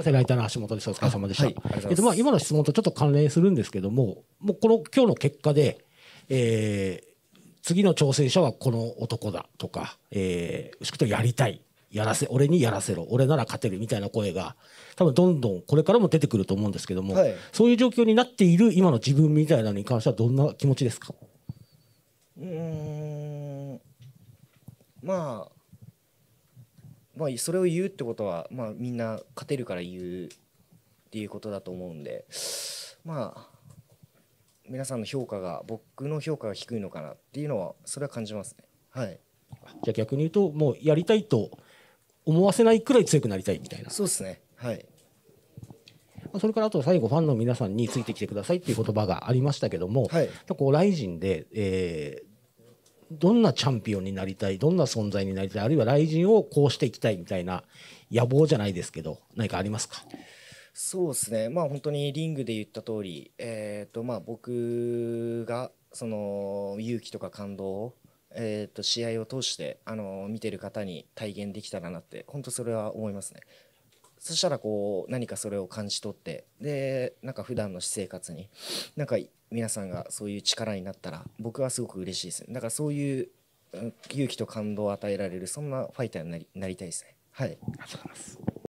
んライターの橋本です。お疲れ様でした。はい、えっと、まあ、今の質問とちょっと関連するんですけども、もうこの今日の結果で、えー、次の挑戦者はこの男だとか、えー、しくとやりたい、やらせ、俺にやらせろ、俺なら勝てるみたいな声が、多分どんどんこれからも出てくると思うんですけども、はい、そういう状況になっている今の自分みたいなのに関してはどんな気持ちですかうん、まあ、まあ、それを言うってことは、まあ、みんな勝てるから言うっていうことだと思うんでまあ皆さんの評価が僕の評価が低いのかなっていうのはそれは感じますね。はい、じゃあ逆に言うともうやりたいと思わせないくらい強くなりたいみたいな。そうですねはいそれからあと最後ファンの皆さんについてきてくださいっていう言葉がありましたけども、はい、こうライジンで、えー、どんなチャンピオンになりたいどんな存在になりたいあるいは雷神をこうしていきたいみたいな野望じゃないですけど何かありますかそうですねまあ本当にリングで言った通りえっ、ー、とまり僕がその勇気とか感動をえーと、と試合を通してあの見てる方に体現できたらなって本当それは思いますね。そしたらこう何かそれを感じ取ってでなんか普段の私生活になんか皆さんがそういう力になったら僕はすごく嬉しいですだからそういう勇気と感動を与えられるそんなファイターになりなりたいですねはい